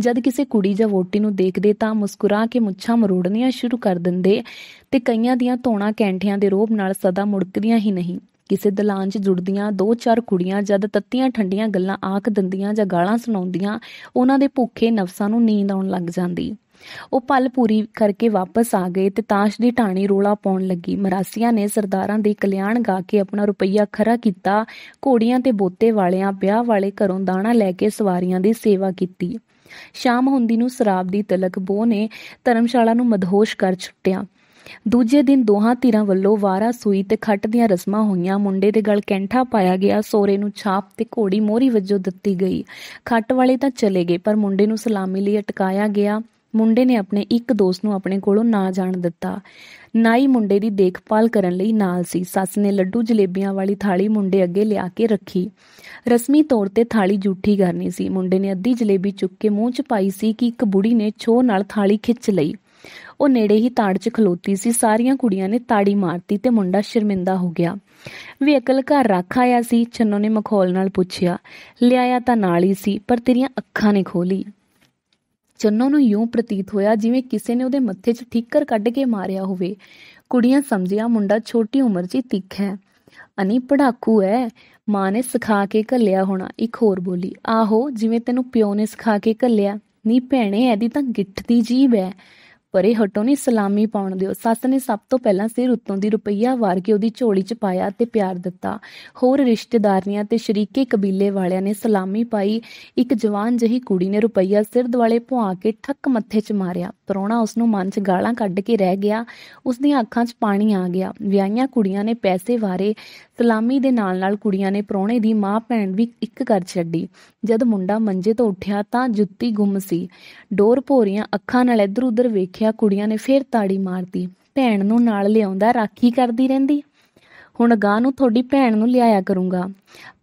ਜਦ ਕਿਸੇ ਕੁੜੀ ਜਾਂ ਵੋਟੀ ਨੂੰ ਦੇਖਦੇ ਤਾਂ ਮੁਸਕਰਾ ਕੇ ਮੁੱਛਾਂ ਮਰੋੜਨੀਆਂ ਸ਼ੁਰੂ ਕਰ ਦਿੰਦੇ ਤੇ ਕਈਆਂ ਦੀਆਂ ਧੋਣਾ ਕੈਂਠਿਆਂ ਦੇ ਰੋਬ ਨਾਲ ਸਦਾ ਮੁੜਕਦੀਆਂ ਹੀ ਨਹੀਂ ਕਿਸੇ ਦਲਾਂ 'ਚ ਜੁੜਦੀਆਂ ਦੋ ਚਾਰ ਕੁੜੀਆਂ ਜਦ ਤੱਤੀਆਂ ਠੰਡੀਆਂ ਗੱਲਾਂ ਆਖ ਦਿੰਦੀਆਂ ਜਾਂ ਗਾਲਾਂ ਸੁਣਾਉਂਦੀਆਂ ਉਹਨਾਂ ਦੇ ਭੁੱਖੇ ਨਫਸਾਂ ਨੂੰ ਨੀਂਦ ਆਉਣ ਲੱਗ ਜਾਂਦੀ ਉਹ ਪਲ ਪੂਰੀ ਕਰਕੇ ਵਾਪਸ ਆ ਗਏ ਤੇ ਤਾਸ਼ ਦੀ ਟਾਣੀ ਰੋਲਾ ਪਾਉਣ ਲੱਗੀ ਮਰਾਸੀਆਂ ਨੇ ਸਰਦਾਰਾਂ ਦੇ ਕਲਿਆਣ ਗਾ ਕੇ ਆਪਣਾ ਰੁਪਈਆ ਖਰਾ ਕੀਤਾ ਘੋੜੀਆਂ ਤੇ ਬੋਤੇ ਵਾਲਿਆਂ ਵਿਆਹ ਵਾਲੇ ਘਰੋਂ ਦਾਣਾ ਲੈ ਕੇ ਸਵਾਰੀਆਂ ਦੀ ਸੇਵਾ ਕੀਤੀ ਸ਼ਾਮ ਹੁੰਦੀ ਨੂੰ ਸ਼ਰਾਬ ਦੀ ਤਲਕ ਬੋ ਨੇ ਧਰਮਸ਼ਾਲਾ ਨੂੰ ਮਦਹੋਸ਼ ਕਰ ਛੁੱਟਿਆ ਦੂਜੇ ਦਿਨ ਦੋਹਾਂ ਧਿਰਾਂ ਵੱਲੋਂ ਵਾਰਾ ਸੂਈ ਤੇ ਖੱਟ ਦੀਆਂ ਰਸਮਾਂ ਹੋਈਆਂ ਮੁੰਡੇ ਦੇ ਗਲ ਕੈਂਠਾ ਪਾਇਆ ਗਿਆ ਸੋਰੇ ਨੂੰ ਛਾਪ ਤੇ ਘੋੜੀ ਮੋਰੀ ਵਜੋਂ ਦਿੱਤੀ ਗਈ ਖੱਟ ਵਾਲੇ ਤਾਂ ਚਲੇ ਗਏ ਪਰ ਮੁੰਡੇ ਨੂੰ ਸਲਾਮੀ ਲਈ ਟਕਾਇਆ ਗਿਆ ਮੁੰਡੇ ਨੇ ਆਪਣੇ ਇੱਕ ਦੋਸਤ ਨੂੰ ਆਪਣੇ ਕੋਲੋਂ ਨਾ ਜਾਣ ਦਿੱਤਾ ਨਾਈ ਮੁੰਡੇ ਦੀ ਦੇਖਭਾਲ ਕਰਨ ਲਈ ਨਾਲ ਸੀ ਸੱਸ ਨੇ ਲੱਡੂ ਜਲੇਬੀਆਂ ਵਾਲੀ ਥਾਲੀ ਮੁੰਡੇ ਅੱਗੇ ਲਿਆ ਕੇ ਰੱਖੀ ਰਸਮੀ ਤੌਰ ਤੇ ਥਾਲੀ ਝੂਠੀ ਕਰਨੀ ਸੀ ਮੁੰਡੇ ਨੇ ਅੱਧੀ ਜਲੇਬੀ ਚੁੱਕ ਕੇ ਮੂੰਹ 'ਚ ਪਾਈ ਸੀ ਕਿ ਇੱਕ ਬੁੜੀ ਨੇ ਛੋ ਨਾਲ ਥਾਲੀ ਖਿੱਚ ਲਈ ਉਹ ਨੇੜੇ ਹੀ ਤਾੜ 'ਚ ਖਲੋਤੀ ਸੀ ਸਾਰੀਆਂ ਕੁੜੀਆਂ ਨੇ ਤਾੜੀ ਮਾਰਤੀ ਤੇ ਮੁੰਡਾ ਸ਼ਰਮਿੰਦਾ ਹੋ ਗਿਆ ਵੀ ਅਕਲ ਘਰ ਰੱਖ ਆਇਆ ਸੀ ਛੰਨੋ ਨੇ ਮਖੌਲ ਨਾਲ ਪੁੱਛਿਆ ਲਿਆਇਆ ਤਾਂ ਨਾਲ ਹੀ ਸੀ ਪਰ ਤੇਰੀਆਂ ਅੱਖਾਂ ਨੇ ਖੋਲੀ ਚੰਨੋ ਨੂੰ ਯੂੰ ਪ੍ਰਤੀਤ ਹੋਇਆ ਜਿਵੇਂ ਕਿਸੇ ਨੇ ਉਹਦੇ ਮੱਥੇ 'ਚ ਠੀਕਰ ਕੱਢ ਕੇ ਮਾਰਿਆ ਹੋਵੇ ਕੁੜੀਆਂ ਸਮਝਿਆ ਮੁੰਡਾ ਛੋਟੀ ਉਮਰ 'ਚ ਤਿੱਖ ਹੈ ਅਨੀ ਪੜਾਕੂ ਹੈ ਮਾਂ ਨੇ ਸਿਖਾ ਕੇ ਕੱਲਿਆ ਹੋਣਾ ਇੱਕ ਹੋਰ ਬੋਲੀ ਆਹੋ ਜਿਵੇਂ ਤੈਨੂੰ ਪਿਓ ਨੇ ਸਿਖਾ ਕੇ ਕੱਲਿਆ ਨੀ ਭੈਣੇ ਇਹਦੀ ਤਾਂ ਗਿੱਠ ਦੀ ਜੀਬ ਹੈ ਪਰੇ ਹਟੋ ਨਹੀਂ ਸਲਾਮੀ ਪਾਉਣ ਦਿਓ ਸੱਸ ਨੇ ਸਭ ਤੋਂ ਪਹਿਲਾਂ ਸਿਰ ਉੱਤੋਂ ਦੀ ਰੁਪਈਆ ਵਾਰ ਕੇ ਉਹਦੀ ਝੋਲੀ 'ਚ ਪਾਇਆ ਤੇ ਪਿਆਰ ਦਿੱਤਾ ਹੋਰ ਰਿਸ਼ਤੇਦਾਰੀਆਂ ਤੇ ਸ਼ਰੀਕੇ ਕਬੀਲੇ ਵਾਲਿਆਂ ਨੇ ਸਲਾਮੀ ਪਾਈ ਇੱਕ ਜਵਾਨ ਜਹੀ ਕੁੜੀ ਨੇ ਰੁਪਈਆ ਸਿਰ ਦਵਾਲੇ ਭੁਆ ਕੇ ਠੱਕ ਮੱਥੇ 'ਚ ਮਾਰਿਆ ਪਰੋਣਾ ਉਸ ਨੂੰ ਮਨ 'ਚ ਗਾਲਾਂ ਕੱਢ ਕੇ ਰਹਿ ਗਿਆ ਉਸ ਦੀਆਂ ਅੱਖਾਂ 'ਚ ਪਾਣੀ ਆ ਗਿਆ ਵਿਆਹੀਆਂ ਕੁੜੀਆਂ ਨੇ ਪੈਸੇ ਵਾਰੇ ਸਲਾਮੀ ਦੇ ਨਾਲ-ਨਾਲ ਕੁੜੀਆਂ ਨੇ ਪਰੋਣੇ ਦੀ ਮਾਂ ਭੈਣ ਵੀ ਇੱਕ ਕਰ ਛੱਡੀ ਜਦ ਮੁੰਡਾ ਮੰਜੇ ਤੋਂ ਉੱਠਿਆ ਤਾਂ ਜੁੱਤੀ ਗੁੰਮ ਸੀ ਡੋਰ ਭੋਰੀਆਂ ਅੱਖਾਂ ਨਾਲ ਇੱਧਰ-ਉੱਧਰ ਵੇਖ ਦੇਖਿਆ ਕੁੜੀਆਂ ਨੇ ਫੇਰ ਤਾੜੀ ਮਾਰਦੀ ਭੈਣ ਨੂੰ ਨਾਲ ਲਿਆਉਂਦਾ ਰਾਖੀ ਕਰਦੀ ਰਹਿੰਦੀ ਹੁਣ ਗਾਂ ਨੂੰ ਤੁਹਾਡੀ ਭੈਣ ਨੂੰ ਲਿਆਇਆ ਕਰੂੰਗਾ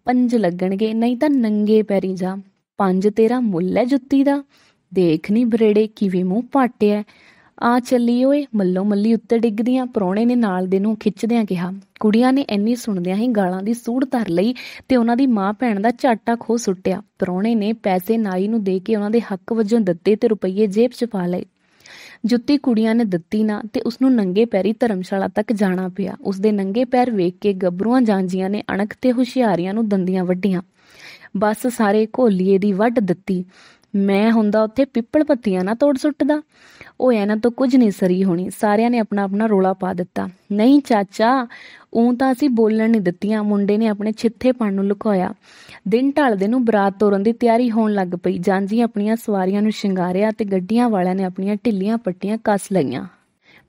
ਪੰਜ ਲੱਗਣਗੇ ਨਹੀਂ ਤਾਂ ਨੰਗੇ ਪੈਰੀ ਜਾ ਪੰਜ ਤੇਰਾ ਮੁੱਲ ਹੈ ਜੁੱਤੀ ਦਾ ਦੇਖ ਨਹੀਂ ਬਰੇੜੇ ਕਿਵੇਂ ਮੂੰਹ ਪਾਟਿਆ ਆ ਚੱਲੀ ਓਏ ਮੱਲੋ ਮੱਲੀ ਉੱਤੇ ਡਿੱਗਦੀਆਂ ਪਰੋਣੇ ਨੇ ਨਾਲ ਦੇ ਨੂੰ ਖਿੱਚਦਿਆਂ ਕਿਹਾ ਕੁੜੀਆਂ ਨੇ ਐਨੀ ਸੁਣਦਿਆਂ ਹੀ ਗਾਲਾਂ ਦੀ ਸੂੜ ਧਰ ਲਈ ਤੇ ਉਹਨਾਂ ਦੀ ਮਾਂ ਭੈਣ ਦਾ ਝਾਟਾ ਖੋ ਸੁੱਟਿਆ ਪਰੋਣੇ ਨੇ ਪੈਸੇ ਨਾਈ ਨੂੰ ਦੇ ਕੇ ਉਹਨਾਂ ਦੇ ਹੱਕ ਵਜੋਂ ਦਿੱਤੇ ਤੇ ਰੁਪਈਏ ਜੇਬ 'ਚ ਪਾ ਲਏ ਜੁੱਤੀ ਕੁੜੀਆਂ ਨੇ ਦਿੱਤੀ ਨਾ ਤੇ ਉਸ ਨੂੰ ਨੰਗੇ ਪੈਰੀ ਧਰਮਸ਼ਾਲਾ ਤੱਕ ਜਾਣਾ ਪਿਆ ਉਸ ਦੇ ਨੰਗੇ ਪੈਰ ਵੇਖ ਕੇ ਗੱਭਰੂਆਂ ਜਾਂਜੀਆਂ ਨੇ ਅਣਖ ਤੇ ਹੁਸ਼ਿਆਰੀਆਂ ਨੂੰ ਦੰਦੀਆਂ ਵੱਡੀਆਂ ਬਸ ਸਾਰੇ ਘੋਲੀਏ ਦੀ ਵੱਢ ਦਿੱਤੀ ਮੈਂ ਹੁੰਦਾ ਉੱਥੇ ਪਿੱਪਲ ਪੱਤੀਆਂ ਨਾ ਤੋੜ ਸੁੱਟਦਾ ਉਹ ਇਹਨਾਂ ਤੋਂ ਕੁਝ ਨਹੀਂ ਸਰੀ ਹੋਣੀ ਸਾਰਿਆਂ ਨੇ ਆਪਣਾ ਆਪਣਾ ਰੋਲਾ ਪਾ ਦਿੱਤਾ ਨਹੀਂ ਚਾਚਾ ਉਹ ਤਾਂ ਅਸੀਂ ਬੋਲਣ ਨਹੀਂ ਦਿੱਤੀਆਂ ਮੁੰਡੇ ਨੇ ਆਪਣੇ ਛਿੱਥੇ ਪਣ ਨੂੰ ਲੁਕਾਇਆ ਦਿਨ ਢਲਦੇ ਨੂੰ ਬਰਾਤ ਤੋਰਨ ਦੀ ਤਿਆਰੀ ਹੋਣ ਲੱਗ ਪਈ ਜਾਂਜੀ ਆਪਣੀਆਂ ਸਵਾਰੀਆਂ ਨੂੰ ਸ਼ਿੰਗਾਰਿਆ ਤੇ ਗੱਡੀਆਂ ਵਾਲਿਆਂ ਨੇ ਆਪਣੀਆਂ ਢਿੱਲੀਆਂ ਪੱਟੀਆਂ ਕੱਸ ਲਈਆਂ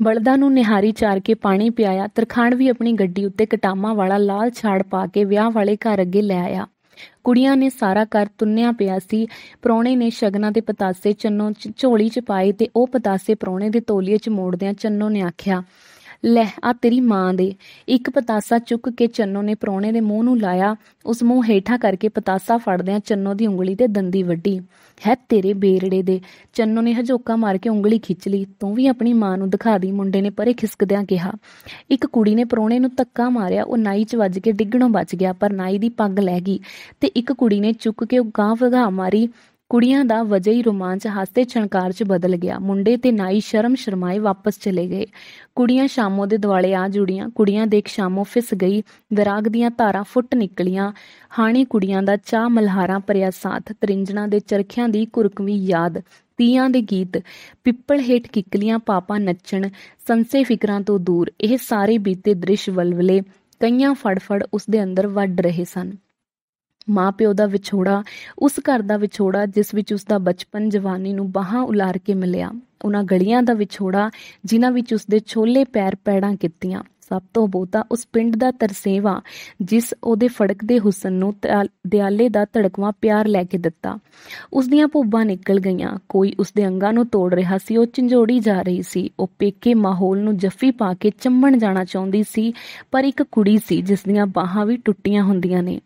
ਬਲਦਾਂ ਨੂੰ ਨਿਹਾਰੀ ਚਾਰ ਕੇ ਪਾਣੀ ਪਿਆਇਆ ਤਰਖਾਣ ਵੀ ਆਪਣੀ ਗੱਡੀ ਉੱਤੇ ਕਟਾਮਾ ਵਾਲਾ ਲਾਲ ਛਾੜ ਪਾ ਕੇ ਵਿਆਹ ਵਾਲੇ ਘਰ ਅੱਗੇ ਲੈ ਆਇਆ ਕੁੜੀਆਂ ਨੇ ਸਾਰਾ ਘਰ ਤੁੰਨਿਆ ਪਿਆ ਸੀ ਪ੍ਰੋਣੇ ਨੇ ਸ਼ਗਨਾਂ ਦੇ ਪਤਾਸੇ ਚੰਨੋ ਝੋਲੀ ਚ ਪਾਏ ਤੇ ਉਹ ਪਤਾਸੇ ਪ੍ਰੋਣੇ ਦੇ ਤੋਲੀਏ ਚ ਮੋੜਦਿਆਂ ਚੰਨੋ ਨੇ ਆਖਿਆ ਲੈ ਆ ਤੇਰੀ ਮਾਂ ਦੇ ਇੱਕ ਪਤਾਸਾ ਚੁੱਕ ਕੇ ਚੰਨੋ ਨੇ ਪ੍ਰੋਣੇ ਦੇ ਮੂੰਹ ਨੂੰ ਲਾਇਆ ਉਸ ਮੂੰਹ ਹੇਠਾਂ ਕਰਕੇ ਪਤਾਸਾ ਫੜਦਿਆਂ ਚੰਨੋ ਦੀ ਉਂਗਲੀ ਤੇ ਦੰਦੀ ਵੱਢੀ ਹੈ ਤੇਰੇ ਬੇਰੜੇ ਦੇ ਚੰਨੋ ਨੇ ਹਜੋਕਾ ਮਾਰ ਕੇ ਉਂਗਲੀ ਖਿੱਚ ਲਈ ਤੂੰ ਵੀ ਆਪਣੀ ਮਾਂ ਨੂੰ ਦਿਖਾ ਦੀ ਮੁੰਡੇ ਨੇ ਪਰੇ ਖਿਸਕਦਿਆਂ ਕਿਹਾ ਇੱਕ ਕੁੜੀ ਨੇ ਪ੍ਰੋਣੇ ਨੂੰ ਤੱਕਾ ਮਾਰਿਆ ਉਹ ਨਾਈ 'ਚ ਵੱਜ ਕੇ ਡਿੱਗਣੋਂ ਬਚ ਗਿਆ ਪਰ ਨਾਈ ਦੀ ਪੱਗ ਲੈ ਗਈ ਤੇ ਇੱਕ ਕੁੜੀ ਨੇ ਚੁੱਕ ਕੇ ਉਹ ਗਾਂ ਵਗਾ ਮਾਰੀ ਕੁੜੀਆਂ ਦਾ ਵਜਈ ਰੋਮਾਂਚ ਹਾਸੇ ਛਣਕਾਰ 'ਚ ਬਦਲ ਗਿਆ ਮੁੰਡੇ ਤੇ ਨਾਈ ਸ਼ਰਮ ਸ਼ਰਮਾਏ ਵਾਪਸ ਚਲੇ ਗਏ ਕੁੜੀਆਂ ਸ਼ਾਮੋ ਦੇ ਦਿਵਾਲੇ ਆ ਜੁੜੀਆਂ ਕੁੜੀਆਂ ਦੇਖ ਸ਼ਾਮੋ ਫਿਸ ਗਈ ਵਿਰਾਗ ਦੀਆਂ ਧਾਰਾਂ ਫੁੱਟ ਨਿਕਲੀਆਂ ਹਾਣੀ ਕੁੜੀਆਂ ਦਾ ਚਾਹ ਮਲਹਾਰਾਂ ਭਰਿਆ ਸਾਥ ਤਰਿੰਜਣਾ ਦੇ ਚਰਖਿਆਂ ਦੀ ਕੁਰਕਵੀ ਯਾਦ ਤੀਆਂ ਦੇ ਗੀਤ ਪਿੱਪਲ ਹੇਠ ਕਿਕਲੀਆਂ ਪਾਪਾ ਨੱਚਣ ਸੰਸੇ ਫਿਕਰਾਂ ਤੋਂ ਦੂਰ ਇਹ ਸਾਰੇ ਬੀਤੇ ਦ੍ਰਿਸ਼ ਵਲਵਲੇ ਕਈਆਂ ਫੜਫੜ ਉਸ ਦੇ ਅੰਦਰ ਵੱਢ ਰਹੇ ਸਨ ਮਾਪਿਓ ਦਾ ਵਿਛੋੜਾ ਉਸ ਘਰ ਦਾ ਵਿਛੋੜਾ ਜਿਸ ਵਿੱਚ ਉਸ ਦਾ ਬਚਪਨ ਜਵਾਨੀ ਨੂੰ ਬਾਹਾਂ ਉਲਾਰ ਕੇ ਮਿਲਿਆ ਉਹਨਾਂ ਗਲੀਆਂ ਦਾ ਵਿਛੋੜਾ ਜਿਨ੍ਹਾਂ ਵਿੱਚ ਉਸ ਦੇ ਛੋਲੇ ਪੈਰ ਪੈੜਾਂ ਕੀਤੀਆਂ ਸਭ ਤੋਂ ਬਹੁਤਾ ਉਸ ਪਿੰਡ ਦਾ ਤਰਸੇਵਾ ਜਿਸ ਉਹਦੇ ਫੜਕਦੇ ਹੁਸਨ ਨੂੰ ਦਿਆਲੇ ਦਾ ਧੜਕਵਾ ਪਿਆਰ ਲੈ ਕੇ ਦਿੱਤਾ ਉਸ ਦੀਆਂ ਭੁੱਬਾਂ ਨਿਕਲ ਗਈਆਂ ਕੋਈ ਉਸ ਦੇ ਅੰਗਾਂ ਨੂੰ ਤੋੜ ਰਿਹਾ ਸੀ ਉਹ ਝੰਜੋੜੀ ਜਾ ਰਹੀ ਸੀ ਉਹ ਪੇਕੇ ਮਾਹੌਲ ਨੂੰ ਜੱਫੀ ਪਾ ਕੇ ਚੰਮਣ ਜਾਣਾ ਚਾਹੁੰਦੀ ਸੀ ਪਰ ਇੱਕ ਕੁੜੀ ਸੀ ਜਿਸ ਦੀਆਂ ਬਾਹਾਂ ਵੀ ਟੁੱਟੀਆਂ ਹੁੰਦੀਆਂ ਨੇ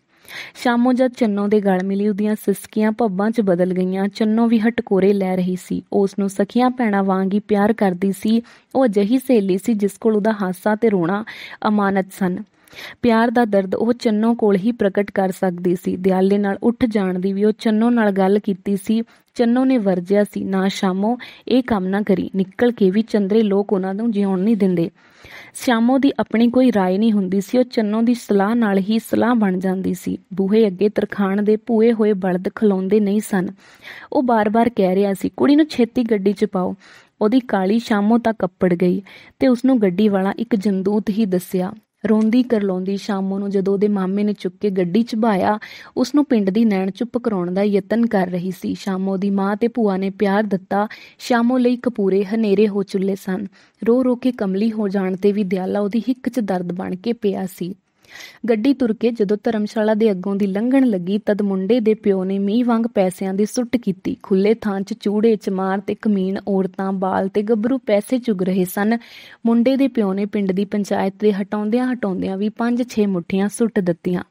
ਸ਼ਾਮੋ ਜਦ ਚੰਨੋ ਦੇ ਗਲ ਮਿਲੀ ਉਹਦੀਆਂ ਸਿਸਕੀਆਂ ਭੱਬਾਂ 'ਚ ਬਦਲ ਗਈਆਂ ਚੰਨੋ ਵੀ ਹਟਕੋਰੇ ਲੈ ਰਹੀ ਸੀ ਉਸ ਨੂੰ ਸਖੀਆਂ ਪੈਣਾ ਵਾਂਗ ਹੀ ਪਿਆਰ ਕਰਦੀ ਸੀ ਉਹ ਅਜਹੀ ਸਹੇਲੀ ਸੀ ਜਿਸ ਕੋਲ ਉਹਦਾ ਹਾਸਾ ਤੇ ਰੋਣਾ ਅਮਾਨਤ ਸਨ ਪਿਆਰ ਦਾ ਦਰਦ ਉਹ ਚੰਨੋ ਕੋਲ ਹੀ ਪ੍ਰਗਟ ਕਰ ਸਕਦੀ ਸੀ ਦਿਆਲੇ ਨਾਲ ਉੱਠ ਜਾਣ ਦੀ ਵੀ ਉਹ ਚੰਨੋ ਨਾਲ ਗੱਲ ਕੀਤੀ ਸੀ ਚੰਨੋ ਨੇ ਵਰਜਿਆ ਸੀ ਨਾ ਸ਼ਾਮੋ ਇਹ ਕੰਮ ਨਾ ਕਰੀ ਨਿਕਲ ਕੇ ਵੀ ਚੰਦਰੇ ਲੋਕ ਉਹਨਾਂ ਨੂੰ ਜਿਉਣ ਨਹੀਂ ਦਿੰਦੇ ਸਿਆਮੋ ਦੀ ਆਪਣੀ ਕੋਈ رائے ਨਹੀਂ ਹੁੰਦੀ ਸੀ ਉਹ ਚੰਨੋ ਦੀ ਸਲਾਹ ਨਾਲ ਹੀ ਸਲਾਹ ਬਣ ਜਾਂਦੀ ਸੀ ਬੂਹੇ ਅੱਗੇ ਤਰਖਾਣ ਦੇ ਭੂਏ ਹੋਏ ਬਲਦ ਖਲੋਂਦੇ ਨਹੀਂ ਸਨ ਉਹ ਬਾਰ-ਬਾਰ ਕਹਿ ਰਿਹਾ ਸੀ ਕੁੜੀ ਨੂੰ ਛੇਤੀ ਗੱਡੀ 'ਚ ਪਾਓ ਉਹਦੀ ਕਾਲੀ ਸ਼ਾਮੋ ਤੱਕ ਅੱਪੜ ਗਈ ਤੇ ਉਸ ਨੂੰ ਗੱਡੀ ਵਾਲਾ ਇੱਕ ਜੰਦੂਤ ਹੀ ਦੱਸਿਆ ਰੋਂਦੀ ਕਰਲਾਉਂਦੀ ਸ਼ਾਮੋ ਨੂੰ ਜਦੋਂ ਉਹਦੇ ਮਾਮੇ ਨੇ ਚੁੱਕ ਕੇ ਗੱਡੀ 'ਚ ਭਾਇਆ ਉਸ ਨੂੰ ਪਿੰਡ ਦੀ ਨੈਣ ਚੁੱਪ ਕਰਾਉਣ ਦਾ ਯਤਨ ਕਰ ਰਹੀ ਸੀ ਸ਼ਾਮੋ ਦੀ ਮਾਂ ਤੇ ਭੂਆ ਨੇ ਪਿਆਰ ਦਿੱਤਾ ਸ਼ਾਮੋ ਲਈ ਕਪੂਰੇ ਹਨੇਰੇ ਹੋ ਚੁੱਲੇ ਸਨ ਰੋ ਰੋ ਕੇ ਕਮਲੀ ਹੋ ਜਾਣ ਤੇ ਵੀ ਦਿਆਲਾ ਉਹਦੀ ਹਿੱਕ 'ਚ ਦਰਦ ਬਣ ਕੇ ਪਿਆ ਸੀ ਗੱਡੀ ਤੁਰ ਕੇ ਜਦੋਂ ਧਰਮਸ਼ਾਲਾ ਦੇ ਅੱਗੋਂ ਦੀ ਲੰਘਣ ਲੱਗੀ ਤਦ ਮੁੰਡੇ ਦੇ ਪਿਓ ਨੇ ਮੀਂਹ ਵਾਂਗ ਪੈਸਿਆਂ ਦੀ ਸੁੱਟ ਕੀਤੀ ਖੁੱਲੇ ਥਾਂ 'ਚ ਚੂੜੇ ਚਮਾਰ ਤੇ ਕਮੀਨ ਔਰਤਾਂ ਬਾਲ ਤੇ ਗੱਭਰੂ ਪੈਸੇ ਚੁਗ ਰਹੇ ਸਨ ਮੁੰਡੇ ਦੇ ਪਿਓ ਨੇ ਪਿੰਡ ਦੀ ਪੰਚਾਇਤ ਦੇ ਹਟਾਉਂਦਿਆਂ ਹਟਾਉਂਦਿਆਂ ਵੀ 5-6 ਮੁੱਠੀਆਂ ਸੁੱਟ ਦਿੱਤੀਆਂ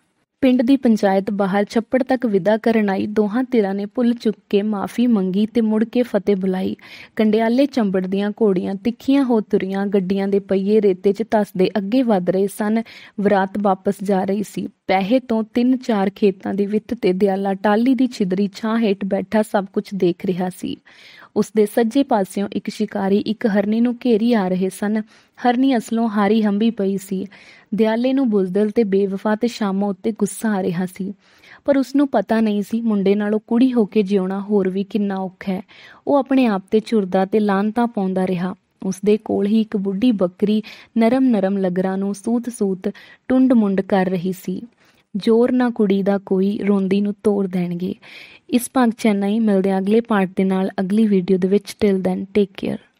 ਪਿੰਡ ਦੀ ਪੰਚਾਇਤ ਬਾਹਰ ਛੱਪੜ ਤੱਕ ਵਿਦਾ ਕਰਨ ਆਈ ਦੋਹਾਂ ਧਿਰਾਂ ਨੇ ਪੁੱਲ ਚੁੱਕ ਕੇ ਮਾਫੀ ਮੰਗੀ ਤੇ ਮੁੜ ਕੇ ਫਤਿਹ ਬੁਲਾਈ ਕੰਡਿਆਲੇ ਚੰਬੜ ਦੀਆਂ ਘੋੜੀਆਂ ਤਿੱਖੀਆਂ ਹੋ ਤੁਰੀਆਂ ਗੱਡੀਆਂ ਦੇ ਪਹੀਏ ਰੇਤੇ 'ਚ ਤਸਦੇ ਅੱਗੇ ਵਧ ਰਹੇ ਸਨ ਵਿਰਾਤ ਵਾਪਸ ਜਾ ਰਹੀ ਸੀ ਪਹਿਹੇ ਤੋਂ ਤਿੰਨ ਚਾਰ ਖੇਤਾਂ ਦੀ ਵਿੱਤ ਤੇ ਦਿਆਲਾ ਟਾਲੀ ਦੀ ਛਿਦਰੀ ਛਾਂ ਹੇਠ ਬੈਠਾ ਸਭ ਕੁਝ ਦੇਖ ਰਿਹਾ ਸੀ ਉਸ ਦੇ ਸੱਜੇ ਪਾਸਿਓਂ ਇੱਕ ਸ਼ਿਕਾਰੀ ਇੱਕ ਹਰਨੀ ਨੂੰ ਘੇਰੀ ਆ ਰਹੇ ਸਨ ਹਰਨੀ ਅਸਲੋਂ ਹਾਰੀ ਹੰਬੀ ਪਈ ਸੀ ਦਿਆਲੇ ਨੂੰ ਬੁਜ਼ਦਲ ਤੇ ਬੇਵਫਾ ਤੇ ਸ਼ਾਮੋ ਉੱਤੇ ਗੁੱਸਾ ਆ ਰਿਹਾ ਸੀ ਪਰ ਉਸ ਨੂੰ ਪਤਾ ਨਹੀਂ ਸੀ ਮੁੰਡੇ ਨਾਲੋਂ ਕੁੜੀ ਹੋ ਕੇ ਜਿਉਣਾ ਹੋਰ ਵੀ ਕਿੰਨਾ ਔਖਾ ਹੈ ਉਹ ਆਪਣੇ ਆਪ ਤੇ ਝੁਰਦਾ ਤੇ ਲਾਂਤਾ ਪਾਉਂਦਾ ਰਿਹਾ ਉਸ ਦੇ ਕੋਲ ਹੀ ਇੱਕ ਬੁੱਢੀ ਬੱਕਰੀ ਨਰਮ-ਨਰਮ ਲਗਰਾਂ ਨੂੰ ਸੂਤ-ਸੂਤ ਟੁੰਡ-ਮੁੰਡ ਕਰ ਰਹੀ ਸੀ ਜ਼ੋਰ ਨਾ ਕੁੜੀ ਦਾ ਕੋਈ ਰੋਂਦੀ ਨੂੰ ਤੋੜ ਦੇਣਗੇ ਇਸ ਭਾਗ ਨਹੀਂ ਮਿਲਦੇ ਅਗਲੇ ਪਾਰਟ ਦੇ ਨਾਲ ਅਗਲੀ ਵੀਡੀਓ ਦੇ ਵਿੱਚ ਟਿਲ ਦੈਨ ਟੇਕ ਕੇਅਰ